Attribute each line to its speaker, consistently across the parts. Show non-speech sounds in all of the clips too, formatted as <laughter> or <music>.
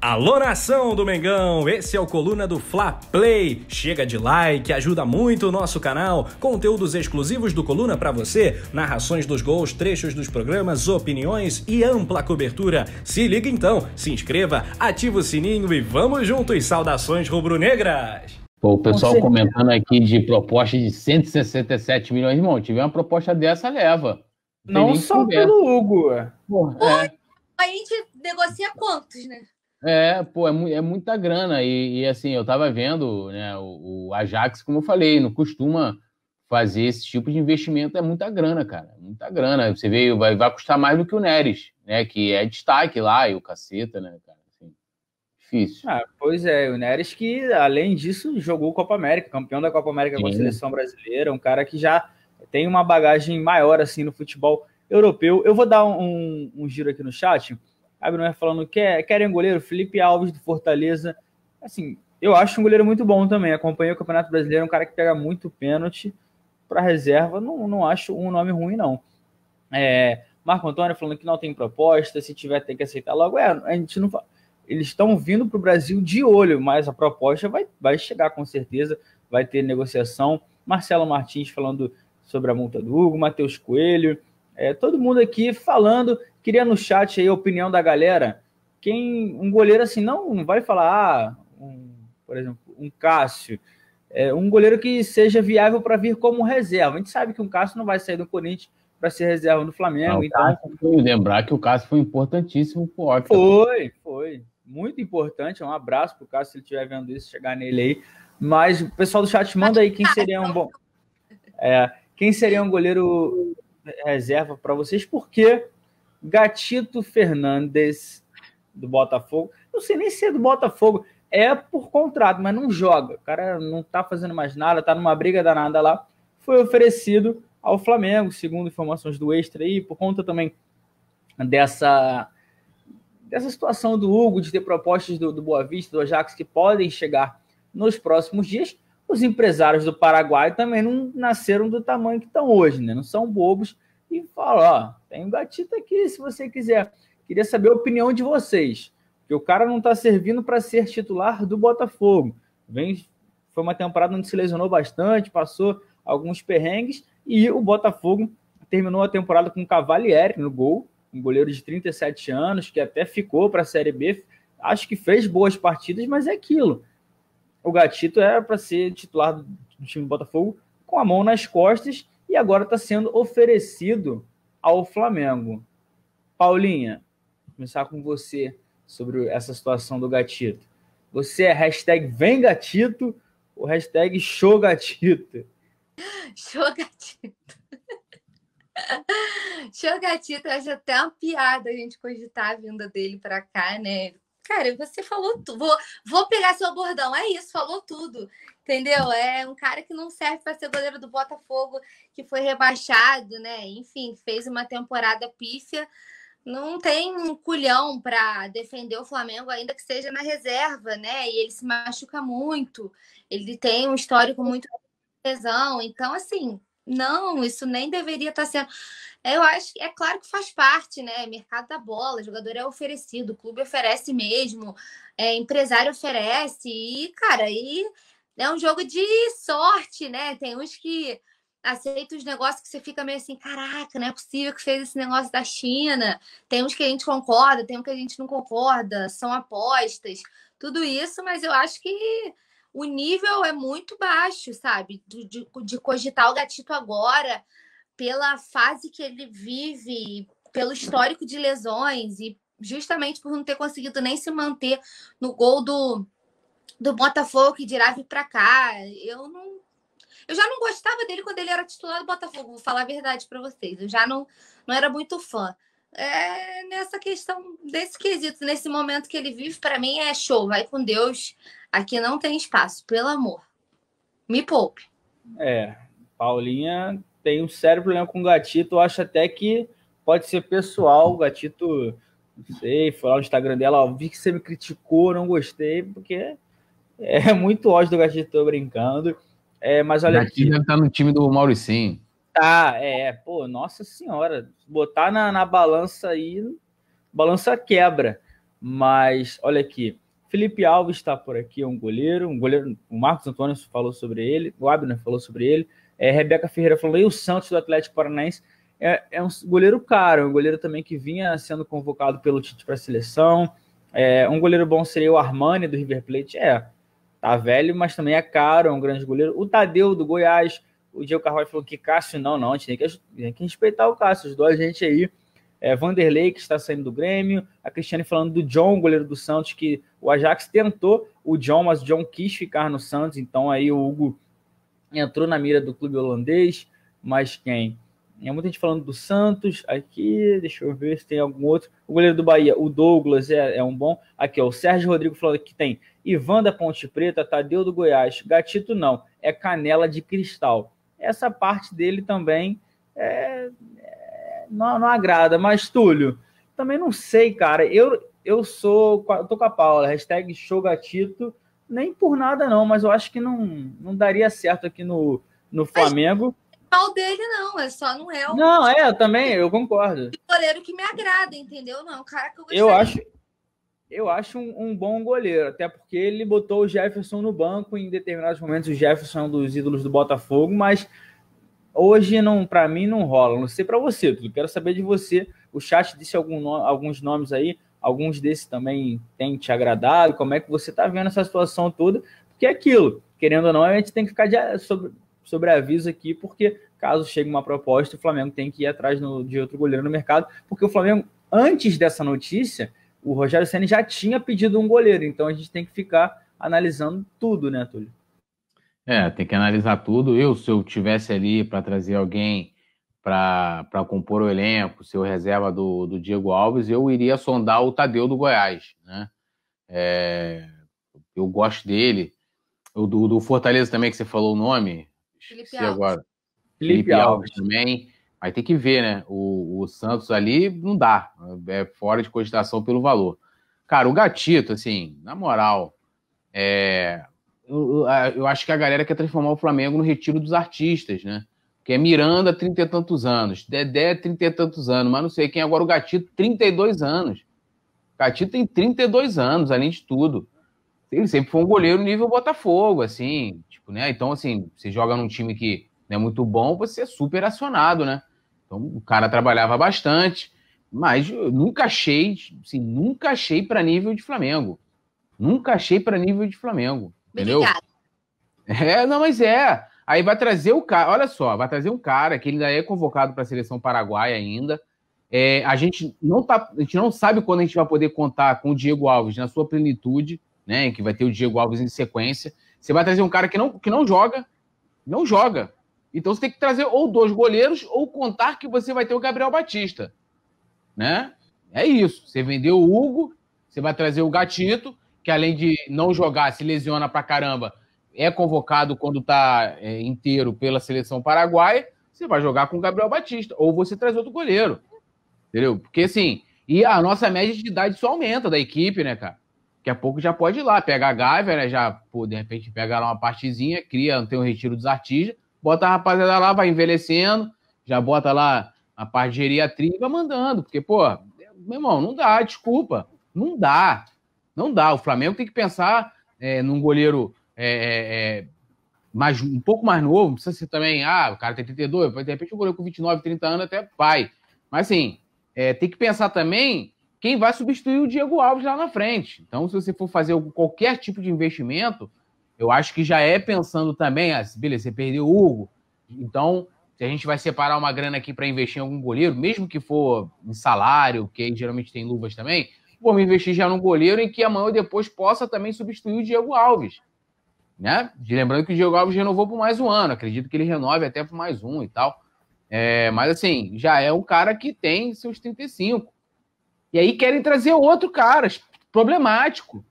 Speaker 1: Alô nação do Mengão, esse é o Coluna do Fla Play. Chega de like, ajuda muito o nosso canal. Conteúdos exclusivos do Coluna para você, narrações dos gols, trechos dos programas, opiniões e ampla cobertura. Se liga então, se inscreva, ativa o sininho e vamos juntos. Saudações rubro-negras.
Speaker 2: Pô, o pessoal Com comentando aqui de proposta de 167 milhões, irmão, tiver uma proposta dessa, leva. Não, só conversa. pelo Hugo. Porra, é.
Speaker 3: a gente negocia quantos, né?
Speaker 2: É, pô, é, é muita grana. E, e, assim, eu tava vendo né, o, o, Ajax, como eu falei, não costuma fazer esse tipo de investimento, é muita grana, cara. Muita grana. Você vê, vai, vai custar mais do que o Neres, né? Que é destaque lá, e o caceta, né, cara? Assim,
Speaker 1: difícil. Ah, pois é, o Neres que, além disso, jogou Copa América, campeão da Copa América Sim. com a seleção brasileira, um cara que já tem uma bagagem maior assim no futebol europeu. Eu vou dar um, um, um giro aqui no chat. Abner é falando que é, querem goleiro Felipe Alves do Fortaleza. Assim, eu acho um goleiro muito bom também. Acompanhei o Campeonato Brasileiro, é um cara que pega muito pênalti para reserva. Não, não acho um nome ruim, não. É, Marco Antônio falando que não tem proposta, se tiver tem que aceitar logo. É, a gente não eles estão vindo para o Brasil de olho, mas a proposta vai, vai chegar com certeza, vai ter negociação. Marcelo Martins falando sobre a multa do Hugo, Matheus Coelho, é, todo mundo aqui falando Queria no chat aí a opinião da galera. Quem um goleiro assim não, vai falar, ah, um, por exemplo, um Cássio, é, um goleiro que seja viável para vir como reserva. A gente sabe que um Cássio não vai sair do Corinthians para ser reserva no Flamengo. Não, então...
Speaker 2: Cássio, lembrar que o Cássio foi importantíssimo para o Foi,
Speaker 1: foi. Muito importante. Um abraço para o Cássio se ele estiver vendo isso, chegar nele aí. Mas o pessoal do chat manda aí quem seria um bom. É, quem seria um goleiro reserva para vocês? Porque Gatito Fernandes do Botafogo. Não sei nem se é do Botafogo, é por contrato, mas não joga. O cara não tá fazendo mais nada, tá numa briga danada lá. Foi oferecido ao Flamengo, segundo informações do Extra aí, por conta também dessa dessa situação do Hugo de ter propostas do, do Boa Vista, do Ajax que podem chegar nos próximos dias. Os empresários do Paraguai também não nasceram do tamanho que estão hoje, né? Não são bobos e fala: ó, tem um gatito aqui se você quiser. Queria saber a opinião de vocês. Que o cara não está servindo para ser titular do Botafogo. Vem, foi uma temporada onde se lesionou bastante, passou alguns perrengues e o Botafogo terminou a temporada com o Cavalieri no gol, um goleiro de 37 anos que até ficou para a Série B. Acho que fez boas partidas, mas é aquilo. O Gatito era é para ser titular do time do Botafogo com a mão nas costas e agora está sendo oferecido ao Flamengo. Paulinha, começar com você sobre essa situação do gatito. Você é hashtag vem gatito ou hashtag show gatito?
Speaker 3: Show gatito. <laughs> Show gatito, acho até uma piada a gente cogitar a vinda dele para cá, né? Ele cara, você falou tudo. Vou, vou pegar seu bordão. É isso, falou tudo. Entendeu? É um cara que não serve para ser goleiro do Botafogo, que foi rebaixado, né? Enfim, fez uma temporada pífia. Não tem um culhão para defender o Flamengo, ainda que seja na reserva, né? E ele se machuca muito. Ele tem um histórico muito lesão. Então, assim, não, isso nem deveria estar tá sendo. Eu acho que é claro que faz parte, né? Mercado da bola, jogador é oferecido, o clube oferece mesmo, é, empresário oferece, e, cara, aí é um jogo de sorte, né? Tem uns que aceitam os negócios que você fica meio assim, caraca, não é possível que fez esse negócio da China. Tem uns que a gente concorda, tem uns que a gente não concorda, são apostas, tudo isso, mas eu acho que o nível é muito baixo, sabe? De, de, de cogitar o gatito agora, pela fase que ele vive, pelo histórico de lesões e justamente por não ter conseguido nem se manter no gol do, do Botafogo que dirá vir para cá. Eu não eu já não gostava dele quando ele era titular do Botafogo, vou falar a verdade para vocês. Eu já não, não era muito fã. É nessa questão desse quesito, nesse momento que ele vive, para mim é show, vai com Deus. Aqui não tem espaço, pelo amor. Me poupe.
Speaker 1: É, Paulinha tem um sério problema com o Gatito. Eu acho até que pode ser pessoal. O Gatito, não sei, foi lá no Instagram dela, ó, vi que você me criticou, não gostei, porque é <laughs> muito ódio do Gatito, tô brincando.
Speaker 2: É, mas olha Gatito aqui. deve estar tá no time do Mauricinho.
Speaker 1: Tá, é, pô, nossa senhora. Botar na, na balança aí, balança quebra. Mas olha aqui. Felipe Alves está por aqui, é um goleiro, um goleiro, o Marcos Antônio falou sobre ele, o Abner falou sobre ele, é, Rebeca Ferreira falou, e o Santos do Atlético Paranaense é, é, um goleiro caro, é um goleiro também que vinha sendo convocado pelo Tite para a seleção, é, um goleiro bom seria o Armani do River Plate, é, tá velho, mas também é caro, é um grande goleiro, o Tadeu do Goiás, o Diego Carvalho falou que Cássio não, não, a gente tem que, tem que respeitar o Cássio, ajudou dois a gente aí, é, Vanderlei, que está saindo do Grêmio, a Cristiane falando do John, goleiro do Santos, que o Ajax tentou o John, mas o John quis ficar no Santos, então aí o Hugo entrou na mira do clube holandês, mas quem? É muita gente falando do Santos, aqui, deixa eu ver se tem algum outro. O goleiro do Bahia, o Douglas, é, é um bom. Aqui, ó, o Sérgio Rodrigo falando que tem Ivan da Ponte Preta, Tadeu do Goiás, Gatito não, é canela de cristal. Essa parte dele também é, não, não agrada. Mas, Túlio, também não sei, cara. Eu, eu sou. tô com a Paula, hashtag Shogatito. Nem por nada, não, mas eu acho que não, não daria certo aqui no, no Flamengo.
Speaker 3: Mas, é dele, não, é só não é o. Não,
Speaker 1: é, eu também, eu concordo.
Speaker 3: Goleiro que me agrada, entendeu? Não, é cara que eu gostaria. Eu acho,
Speaker 1: eu acho um, um, bom goleiro, até porque ele botou o Jefferson no banco em determinados momentos. O Jefferson é um dos ídolos do Botafogo, mas Hoje, não, para mim, não rola. Não sei para você, tudo. Quero saber de você. O chat disse algum no, alguns nomes aí, alguns desses também têm te agradado. Como é que você está vendo essa situação toda? Porque é aquilo, querendo ou não, a gente tem que ficar de, sobre, sobre aviso aqui, porque caso chegue uma proposta, o Flamengo tem que ir atrás no, de outro goleiro no mercado, porque o Flamengo, antes dessa notícia, o Rogério Senna já tinha pedido um goleiro, então a gente tem que ficar analisando tudo, né, Túlio?
Speaker 2: É, tem que analisar tudo. Eu, se eu tivesse ali para trazer alguém para compor o elenco, eu reserva do, do Diego Alves, eu iria sondar o Tadeu do Goiás. Né? É, eu gosto dele. O do, do, Fortaleza também, que você falou o nome.
Speaker 3: Felipe Alves. Agora.
Speaker 2: Felipe, Felipe Alves. também. Aí tem que ver, né? O, o Santos ali não dá. É fora de cogitação pelo valor. Cara, o Gatito, assim, na moral, é, eu, acho que a galera quer transformar o Flamengo no retiro dos artistas, né? Que é Miranda, trinta e tantos anos, Dedé, trinta e tantos anos, mas não sei quem é agora o Gatito, 32 anos. Gatito tem 32 anos, além de tudo. Ele sempre foi um goleiro nível Botafogo, assim, tipo, né? Então, assim, você joga num time que não é muito bom, você é super acionado, né? Então, o cara trabalhava bastante, mas nunca achei, assim, nunca achei para nível de Flamengo. Nunca achei para nível de Flamengo. Entendeu? É, não, mas é. Aí vai trazer o cara, olha só, vai trazer um cara que ele ainda é convocado para a seleção paraguaia ainda. É, a, gente não tá, a gente não sabe quando a gente vai poder contar com o Diego Alves na sua plenitude, né? Que vai ter o Diego Alves em sequência. Você vai trazer um cara que não, que não joga, não joga. Então você tem que trazer ou dois goleiros ou contar que você vai ter o Gabriel Batista, né? É isso. Você vendeu o Hugo, você vai trazer o Gatito, que além de não jogar, se lesiona pra caramba, é convocado quando tá é, inteiro pela seleção paraguaia, você vai jogar com o Gabriel Batista, ou você traz outro goleiro. Entendeu? Porque assim, e a nossa média de idade só aumenta da equipe, né, cara? Daqui a pouco já pode ir lá, pega a Gávea, né? Já, pô, de repente pega lá uma partezinha, cria, não tem um retiro dos artistas, bota a rapaziada lá, vai envelhecendo, já bota lá a parte de geriatria e vai mandando, porque, pô, meu irmão, não dá, desculpa, não dá. Não dá. O Flamengo tem que pensar é, num goleiro é, é, é, mais, um pouco mais novo. Não precisa ser também, ah, o cara tem 32, de repente o goleiro com 29, 30 anos até pai Mas assim, é, tem que pensar também quem vai substituir o Diego Alves lá na frente. Então, se você for fazer qualquer tipo de investimento, eu acho que já é pensando também, ah, beleza, você perdeu o Hugo, então se a gente vai separar uma grana aqui para investir em algum goleiro, mesmo que for em salário, que geralmente tem luvas também, me investir já num goleiro em que amanhã ou depois possa também substituir o Diego Alves. Né? Lembrando que o Diego Alves renovou por mais um ano, acredito que ele renove até por mais um e tal. É, mas assim, já é um cara que tem seus 35. E aí querem trazer outro cara problemático.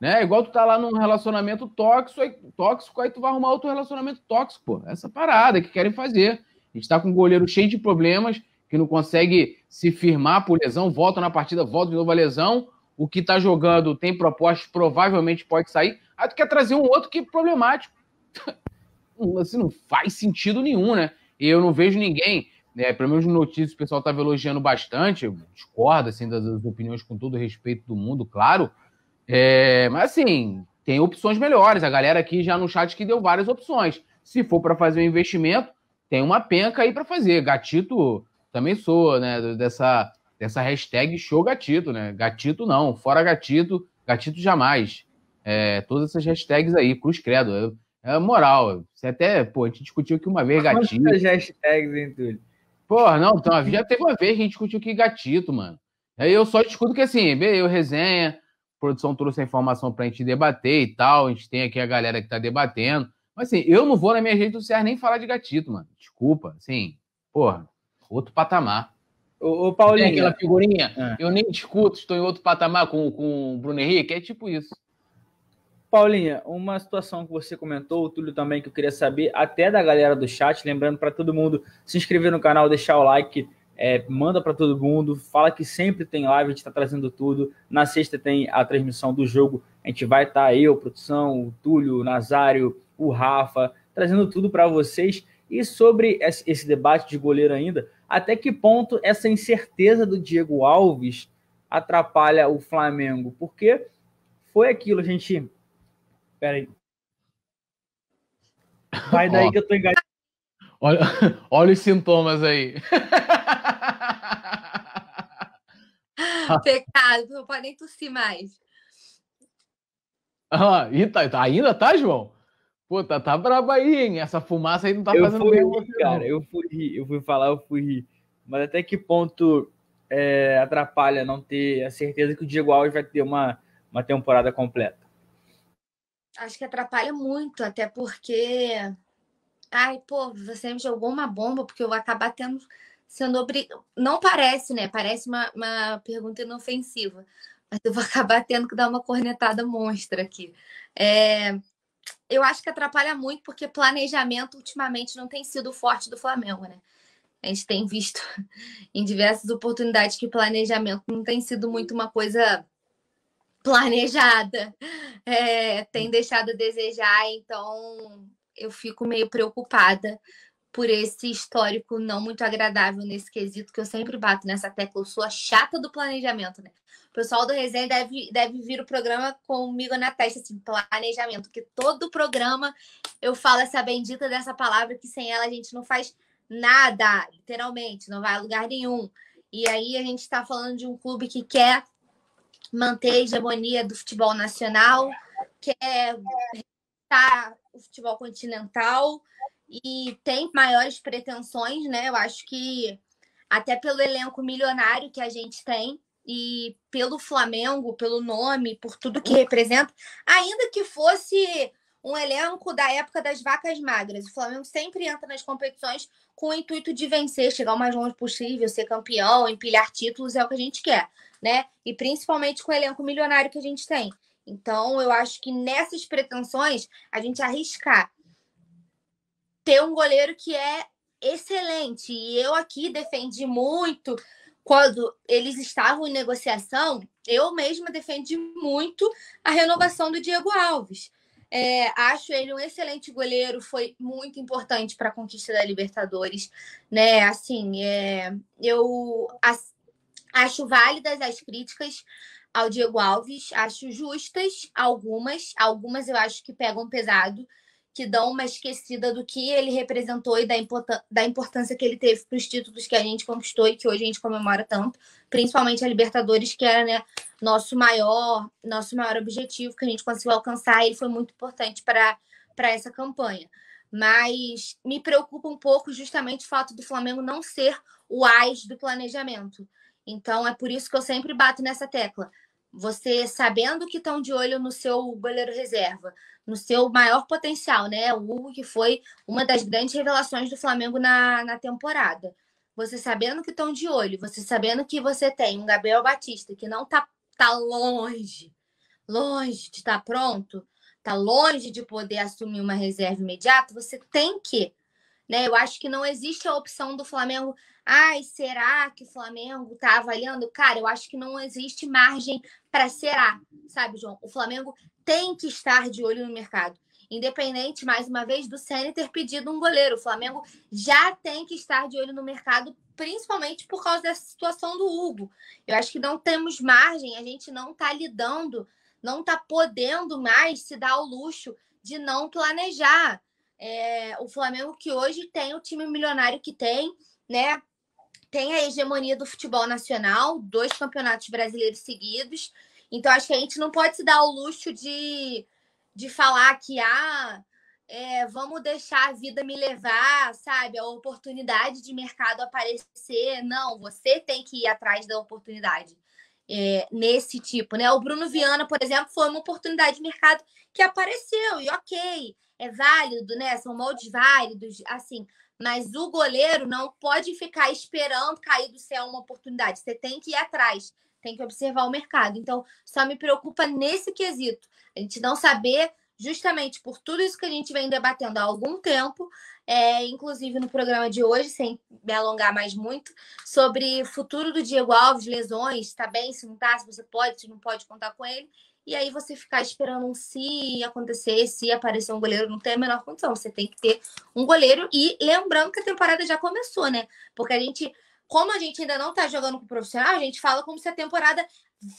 Speaker 2: Né? Igual tu tá lá num relacionamento tóxico, aí, tóxico, aí tu vai arrumar outro relacionamento tóxico, pô. Essa parada que querem fazer. A gente tá com um goleiro cheio de problemas que não consegue se firmar por lesão, volta na partida, volta de novo a lesão. O que está jogando tem propostas, provavelmente pode sair. Aí tu quer trazer um outro que é problemático. <laughs> assim, não faz sentido nenhum, né? E eu não vejo ninguém, né, pelo menos no notícias, o pessoal estava elogiando bastante, discorda assim, das, das, opiniões com todo o respeito do mundo, claro. É, mas assim, tem opções melhores. A galera aqui já no chat que deu várias opções. Se for para fazer um investimento, tem uma penca aí para fazer. Gatito também sou, né, dessa, dessa hashtag show gatito, né? Gatito não, fora gatito, gatito jamais. É, todas essas hashtags aí, cruz credo. É, é moral. Você até, pô, a gente discutiu aqui uma vez gatito. Quantas hashtags, hein, Túlio? Porra, não, então, já teve uma vez que a gente discutiu que gatito, mano. Aí eu só discuto que assim, eu resenha, a produção trouxe a informação pra gente debater e tal, a gente tem aqui a galera que tá debatendo. Mas assim, eu não vou na minha rede social nem falar de gatito, mano. Desculpa, assim, porra outro patamar. Ô, ô Paulinho. aquela figurinha, é. eu nem discuto, estou em outro patamar com, com o Bruno Henrique,
Speaker 1: é tipo isso. Paulinha, uma situação que você comentou, o Túlio também, que eu queria saber, até da galera do chat, lembrando para todo mundo se inscrever no canal, deixar o like, é, manda para todo mundo, fala que sempre tem live, a gente está trazendo tudo. Na sexta tem a transmissão do jogo, a gente vai estar tá, eu, produção, o Túlio, o Nazário, o Rafa, trazendo tudo para vocês. E sobre esse debate de goleiro ainda, até que ponto essa incerteza do Diego Alves atrapalha o Flamengo? Porque foi aquilo, gente. Peraí. Vai daí oh. que eu tô enganado.
Speaker 2: Olha, <laughs> olha os sintomas aí.
Speaker 3: Pecado, não pode nem tossir mais.
Speaker 2: Ah, e tá, ainda tá, João? Pô, tá, tá brabo aí, hein? Essa fumaça aí não tá eu fazendo fui bem. Rir, cara, eu fui rir, eu fui falar, eu fui rir. Mas até que
Speaker 1: ponto é, atrapalha não ter a certeza que o Diego Alves vai ter uma, uma temporada completa?
Speaker 3: Acho que atrapalha muito, até porque. Ai, pô, você me jogou uma bomba, porque eu vou acabar tendo. Sendo obrigado. Não parece, né? Parece uma, uma pergunta inofensiva. Mas eu vou <laughs> acabar tendo que dar uma cornetada monstra aqui. É, eu acho que atrapalha muito, porque planejamento ultimamente não tem sido forte do Flamengo, né? A gente tem visto <laughs> em diversas oportunidades que planejamento não tem sido muito uma coisa planejada, <laughs> é, tem deixado a desejar, então eu fico meio preocupada por esse histórico não muito agradável nesse quesito, que eu sempre bato nessa tecla, eu sou a chata do planejamento, né? O pessoal do Resenha deve, deve vir o programa comigo na testa, assim, planejamento, porque todo programa eu falo essa bendita dessa palavra, que sem ela a gente não faz nada, literalmente, não vai a lugar nenhum. E aí a gente está falando de um clube que quer manter a hegemonia do futebol nacional, quer tá o futebol continental, e tem maiores pretensões, né? Eu acho que até pelo elenco milionário que a gente tem e pelo Flamengo, pelo nome, por tudo que representa, ainda que fosse um elenco da época das vacas magras. O Flamengo sempre entra nas competições com o intuito de vencer, chegar o mais longe possível, ser campeão, empilhar títulos, é o que a gente quer, né? E principalmente com o elenco milionário que a gente tem. Então, eu acho que nessas pretensões, a gente arriscar ter um goleiro que é excelente. E eu aqui defendi muito quando eles estavam em negociação, eu mesma defendi muito a renovação do Diego Alves. É, acho ele um excelente goleiro, foi muito importante para a conquista da Libertadores, né? Assim, é, eu as, acho válidas as críticas ao Diego Alves, acho justas algumas, algumas eu acho que pegam pesado, que dão uma esquecida do que ele representou e da, da importância que ele teve para os títulos que a gente conquistou e que hoje a gente comemora tanto, principalmente a Libertadores, que era né, nosso maior, nosso maior objetivo que a gente conseguiu alcançar, e ele foi muito importante para essa campanha. Mas me preocupa um pouco justamente o fato do Flamengo não ser o AIS do planejamento. Então é por isso que eu sempre bato nessa tecla você sabendo que estão de olho no seu goleiro reserva, no seu maior potencial, né? O Hugo, que foi uma das grandes revelações do Flamengo na, na temporada. Você sabendo que estão de olho, você sabendo que você tem um Gabriel Batista que não tá, tá longe, longe de estar tá pronto, tá longe de poder assumir uma reserva imediata, você tem que né? Eu acho que não existe a opção do Flamengo. Ai, será que o Flamengo tá avaliando? Cara, eu acho que não existe margem para será, sabe, João? O Flamengo tem que estar de olho no mercado. Independente, mais uma vez, do Sene ter pedido um goleiro. O Flamengo já tem que estar de olho no mercado, principalmente por causa dessa situação do Hugo. Eu acho que não temos margem, a gente não está lidando, não está podendo mais se dar o luxo de não planejar. É, o Flamengo que hoje tem o time milionário que tem, né? Tem a hegemonia do futebol nacional, dois campeonatos brasileiros seguidos. Então, acho que a gente não pode se dar o luxo de, de falar que, ah, é, vamos deixar a vida me levar, sabe? A oportunidade de mercado aparecer. Não, você tem que ir atrás da oportunidade é, nesse tipo, né? O Bruno Viana, por exemplo, foi uma oportunidade de mercado que apareceu, e ok, é válido, né? São moldes válidos, assim, mas o goleiro não pode ficar esperando cair do céu uma oportunidade. Você tem que ir atrás, tem que observar o mercado. Então, só me preocupa nesse quesito. A gente não saber justamente por tudo isso que a gente vem debatendo há algum tempo, é, inclusive no programa de hoje, sem me alongar mais muito, sobre o futuro do Diego Alves, lesões, tá bem, se não tá, se você pode, se não pode contar com ele. E aí você ficar esperando um se acontecer, se aparecer um goleiro, não tem a menor condição. Você tem que ter um goleiro. E lembrando que a temporada já começou, né? Porque a gente, como a gente ainda não tá jogando com o profissional, a gente fala como se a temporada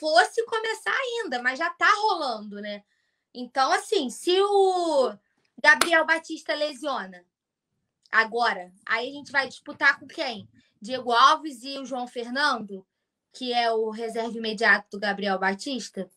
Speaker 3: fosse começar ainda, mas já tá rolando, né? Então, assim, se o Gabriel Batista lesiona agora, aí a gente vai disputar com quem? Diego Alves e o João Fernando, que é o reserva imediato do Gabriel Batista?